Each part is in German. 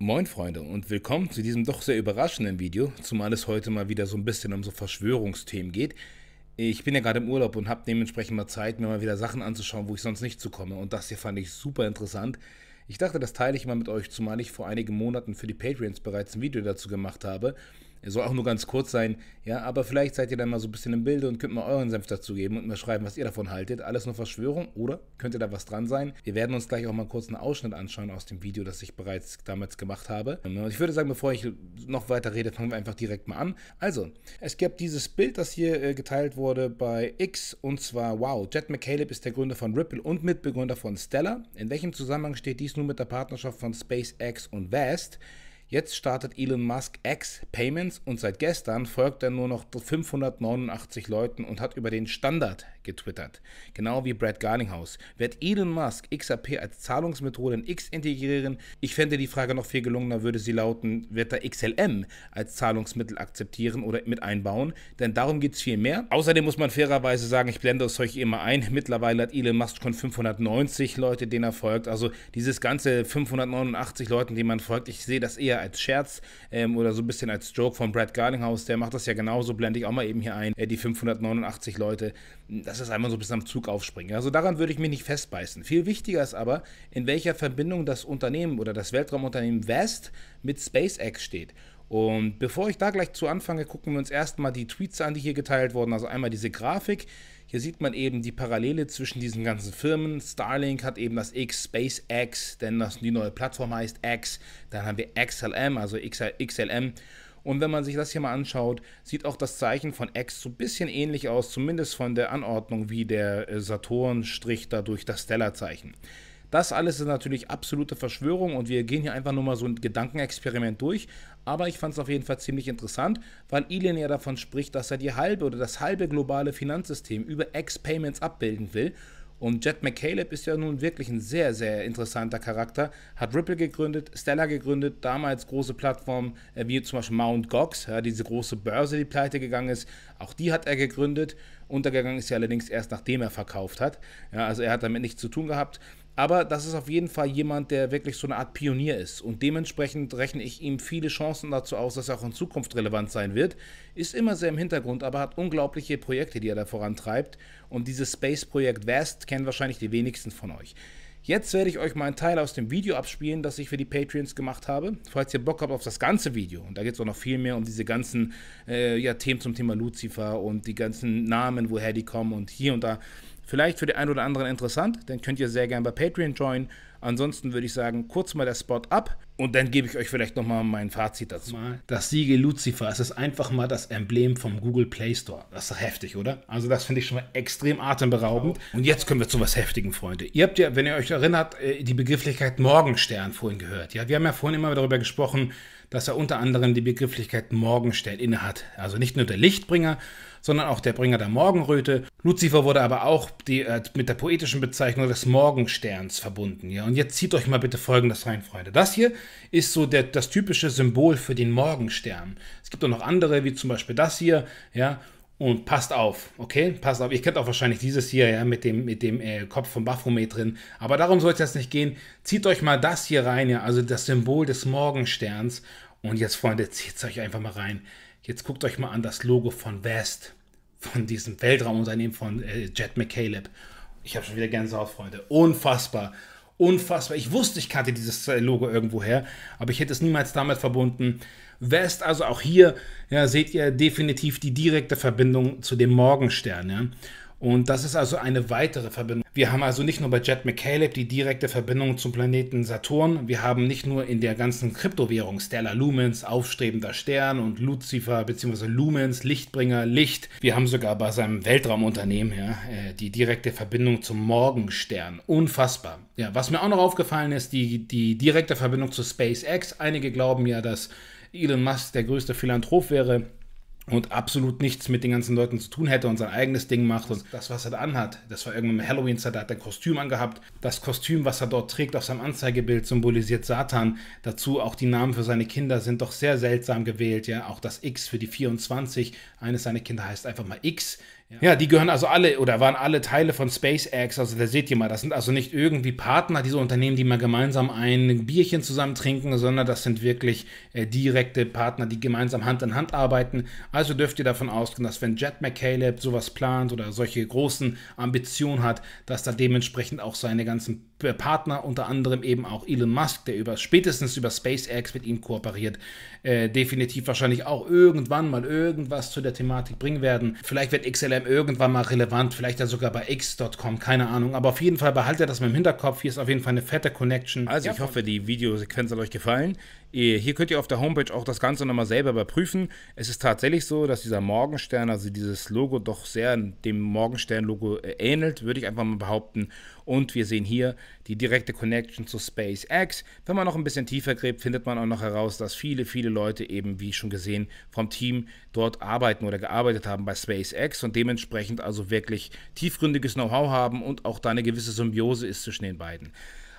Moin Freunde und willkommen zu diesem doch sehr überraschenden Video, zumal es heute mal wieder so ein bisschen um so Verschwörungsthemen geht. Ich bin ja gerade im Urlaub und habe dementsprechend mal Zeit, mir mal wieder Sachen anzuschauen, wo ich sonst nicht zukomme und das hier fand ich super interessant. Ich dachte, das teile ich mal mit euch, zumal ich vor einigen Monaten für die Patreons bereits ein Video dazu gemacht habe er soll auch nur ganz kurz sein, ja, aber vielleicht seid ihr dann mal so ein bisschen im Bilde und könnt mal euren Senf dazu geben und mir schreiben, was ihr davon haltet. Alles nur Verschwörung oder könnte da was dran sein? Wir werden uns gleich auch mal kurz einen Ausschnitt anschauen aus dem Video, das ich bereits damals gemacht habe. Und ich würde sagen, bevor ich noch weiter rede, fangen wir einfach direkt mal an. Also, es gab dieses Bild, das hier äh, geteilt wurde bei X und zwar, wow, Jet McCaleb ist der Gründer von Ripple und Mitbegründer von Stellar. In welchem Zusammenhang steht dies nun mit der Partnerschaft von SpaceX und Vast? Jetzt startet Elon Musk X Payments und seit gestern folgt er nur noch 589 Leuten und hat über den Standard getwittert. Genau wie Brad Garlinghouse. Wird Elon Musk XRP als Zahlungsmethode in X integrieren? Ich fände die Frage noch viel gelungener, würde sie lauten, wird er XLM als Zahlungsmittel akzeptieren oder mit einbauen? Denn darum geht es viel mehr. Außerdem muss man fairerweise sagen, ich blende es euch immer ein. Mittlerweile hat Elon Musk schon 590 Leute, denen er folgt. Also dieses ganze 589 Leuten, denen man folgt, ich sehe das eher eher als Scherz ähm, oder so ein bisschen als Joke von Brad Garlinghouse. Der macht das ja genauso, blende ich auch mal eben hier ein. Äh, die 589 Leute, hm, das ist einmal so ein bisschen am Zug aufspringen. Also daran würde ich mich nicht festbeißen. Viel wichtiger ist aber, in welcher Verbindung das Unternehmen oder das Weltraumunternehmen West mit SpaceX steht. Und bevor ich da gleich zu anfange, gucken wir uns erstmal die Tweets an, die hier geteilt wurden. Also einmal diese Grafik. Hier sieht man eben die Parallele zwischen diesen ganzen Firmen. Starlink hat eben das X, SpaceX, denn das, die neue Plattform heißt X. Dann haben wir XLM, also XLM. Und wenn man sich das hier mal anschaut, sieht auch das Zeichen von X so ein bisschen ähnlich aus, zumindest von der Anordnung wie der äh, Saturnstrich da durch das Stellar-Zeichen. Das alles ist natürlich absolute Verschwörung und wir gehen hier einfach nur mal so ein Gedankenexperiment durch aber ich fand es auf jeden Fall ziemlich interessant, weil Elon ja davon spricht, dass er die halbe oder das halbe globale Finanzsystem über X-Payments abbilden will. Und Jet McCaleb ist ja nun wirklich ein sehr, sehr interessanter Charakter. Hat Ripple gegründet, Stellar gegründet, damals große Plattformen äh, wie zum Beispiel Mt. Gox, ja, diese große Börse, die pleite gegangen ist. Auch die hat er gegründet. Untergegangen ist er allerdings erst nachdem er verkauft hat. Ja, also er hat damit nichts zu tun gehabt. Aber das ist auf jeden Fall jemand, der wirklich so eine Art Pionier ist. Und dementsprechend rechne ich ihm viele Chancen dazu aus, dass er auch in Zukunft relevant sein wird. Ist immer sehr im Hintergrund, aber hat unglaubliche Projekte, die er da vorantreibt. Und dieses Space-Projekt West kennen wahrscheinlich die wenigsten von euch. Jetzt werde ich euch mal einen Teil aus dem Video abspielen, das ich für die Patreons gemacht habe. Falls ihr Bock habt auf das ganze Video, und da geht es auch noch viel mehr um diese ganzen äh, ja, Themen zum Thema Lucifer und die ganzen Namen, woher die kommen und hier und da. Vielleicht für den einen oder anderen interessant, dann könnt ihr sehr gerne bei Patreon joinen. Ansonsten würde ich sagen, kurz mal der Spot ab und dann gebe ich euch vielleicht nochmal mein Fazit dazu. Das Siegel Lucifer, es ist einfach mal das Emblem vom Google Play Store. Das ist doch heftig, oder? Also das finde ich schon mal extrem atemberaubend. Und jetzt kommen wir zu was Heftigen, Freunde. Ihr habt ja, wenn ihr euch erinnert, äh, die Begrifflichkeit Morgenstern vorhin gehört. Ja, wir haben ja vorhin immer darüber gesprochen, dass er unter anderem die Begrifflichkeit Morgenstern innehat. Also nicht nur der Lichtbringer, sondern auch der Bringer der Morgenröte. Lucifer wurde aber auch die, äh, mit der poetischen Bezeichnung des Morgensterns verbunden. Ja? Und jetzt zieht euch mal bitte Folgendes rein, Freunde. Das hier ist so der, das typische Symbol für den Morgenstern. Es gibt auch noch andere, wie zum Beispiel das hier. Ja? Und passt auf, okay? Passt auf. Ihr kennt auch wahrscheinlich dieses hier, ja, mit dem, mit dem äh, Kopf von Baphomet drin. Aber darum soll es jetzt nicht gehen. Zieht euch mal das hier rein, ja, also das Symbol des Morgensterns. Und jetzt, Freunde, zieht es euch einfach mal rein. Jetzt guckt euch mal an das Logo von West, von diesem Weltraumunternehmen von äh, Jet McCaleb. Ich habe schon wieder Gänsehaut, Freunde. Unfassbar unfassbar. Ich wusste, ich kannte dieses äh, Logo irgendwo her, aber ich hätte es niemals damit verbunden. West, also auch hier ja, seht ihr definitiv die direkte Verbindung zu dem Morgenstern. Ja. Und das ist also eine weitere Verbindung. Wir haben also nicht nur bei Jet McCaleb die direkte Verbindung zum Planeten Saturn, wir haben nicht nur in der ganzen Kryptowährung Stellar Lumens, aufstrebender Stern und Lucifer bzw. Lumens, Lichtbringer, Licht. Wir haben sogar bei seinem Weltraumunternehmen ja, äh, die direkte Verbindung zum Morgenstern. Unfassbar. Ja, was mir auch noch aufgefallen ist, die, die direkte Verbindung zu SpaceX. Einige glauben ja, dass Elon Musk der größte Philanthrop wäre und absolut nichts mit den ganzen Leuten zu tun hätte und sein eigenes Ding macht und das, was er da anhat. Das war irgendwann im Halloween-Zeit, da hat er ein Kostüm angehabt. Das Kostüm, was er dort trägt auf seinem Anzeigebild, symbolisiert Satan. Dazu auch die Namen für seine Kinder sind doch sehr seltsam gewählt, ja. Auch das X für die 24. Eines seiner Kinder heißt einfach mal X. Ja. ja. die gehören also alle oder waren alle Teile von SpaceX. Also da seht ihr mal, das sind also nicht irgendwie Partner diese Unternehmen, die mal gemeinsam ein Bierchen zusammen trinken, sondern das sind wirklich äh, direkte Partner, die gemeinsam Hand in Hand arbeiten. Also dürft ihr davon ausgehen, dass wenn Jet McCaleb sowas plant oder solche großen Ambitionen hat, dass da dementsprechend auch seine ganzen Partner, unter anderem eben auch Elon Musk, der über spätestens über SpaceX mit ihm kooperiert, äh, definitiv wahrscheinlich auch irgendwann mal irgendwas zu der Thematik bringen werden. Vielleicht wird XLR WM irgendwann mal relevant, vielleicht ja sogar bei x.com, keine Ahnung. Aber auf jeden Fall behaltet das mal im Hinterkopf. Hier ist auf jeden Fall eine fette Connection. Also ja, ich hoffe, die Videosequenz hat euch gefallen. Äh, hier könnt ihr auf der Homepage auch das Ganze nochmal selber überprüfen. Es ist tatsächlich so, dass dieser Morgenstern, also dieses Logo, doch sehr dem Morgenstern-Logo äh, ähnelt, würde ich einfach mal behaupten. Und wir sehen hier die direkte Connection zu SpaceX. Wenn man noch ein bisschen tiefer gräbt, findet man auch noch heraus, dass viele, viele Leute eben, wie schon gesehen, vom Team dort arbeiten oder gearbeitet haben bei SpaceX und dementsprechend also wirklich tiefgründiges Know-how haben und auch da eine gewisse Symbiose ist zwischen den beiden.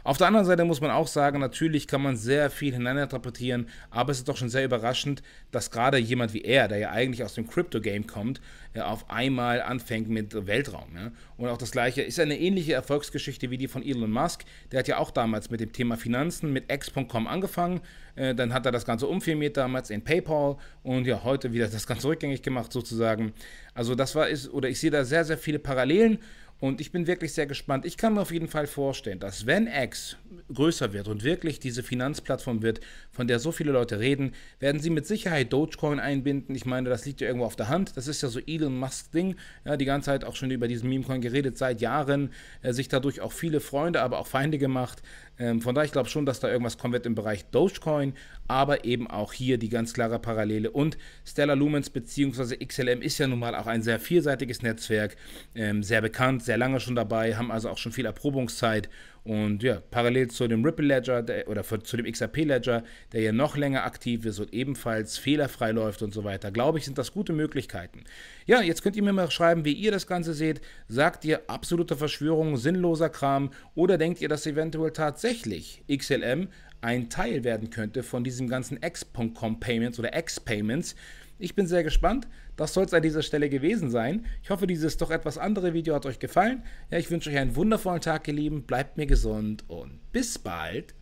Auf der anderen Seite muss man auch sagen, natürlich kann man sehr viel hineininterpretieren, aber es ist doch schon sehr überraschend, dass gerade jemand wie er, der ja eigentlich aus dem Crypto-Game kommt, äh, auf einmal anfängt mit Weltraum. Ne? Und auch das gleiche ist eine ähnliche Erfolgsgeschichte wie die von Elon Musk. Der hat ja auch damals mit dem Thema Finanzen mit X.com angefangen. Äh, dann hat er das Ganze umfirmiert damals in PayPal und ja, heute wieder das Ganze rückgängig gemacht sozusagen. Also das war ist, oder ich sehe da sehr, sehr viele Parallelen und ich bin wirklich sehr gespannt. Ich kann mir auf jeden Fall vorstellen, dass wenn X größer wird und wirklich diese Finanzplattform wird, von der so viele Leute reden, werden sie mit Sicherheit Dogecoin einbinden. Ich meine, das liegt ja irgendwo auf der Hand. Das ist ja so Elon Musk Ding. Ja, die ganze Zeit auch schon über diesen Memecoin geredet, seit Jahren. Äh, sich dadurch auch viele Freunde, aber auch Feinde gemacht. Ähm, von daher, ich glaube schon, dass da irgendwas kommen wird im Bereich Dogecoin, aber eben auch hier die ganz klare Parallele. Und Stellar Lumens bzw. XLM ist ja nun mal auch ein sehr vielseitiges Netzwerk, ähm, sehr bekannt, sehr lange schon dabei, haben also auch schon viel Erprobungszeit und ja, parallel zu dem Ripple Ledger der, oder für, zu dem XRP Ledger, der ja noch länger aktiv ist und ebenfalls fehlerfrei läuft und so weiter, glaube ich, sind das gute Möglichkeiten. Ja, jetzt könnt ihr mir mal schreiben, wie ihr das Ganze seht. Sagt ihr absolute Verschwörung, sinnloser Kram oder denkt ihr, dass eventuell tatsächlich XLM ein Teil werden könnte von diesem ganzen X.com Payments oder X-Payments? Ich bin sehr gespannt. Das soll es an dieser Stelle gewesen sein. Ich hoffe, dieses doch etwas andere Video hat euch gefallen. Ja, ich wünsche euch einen wundervollen Tag, ihr Lieben. Bleibt mir gesund und bis bald.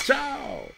Ciao!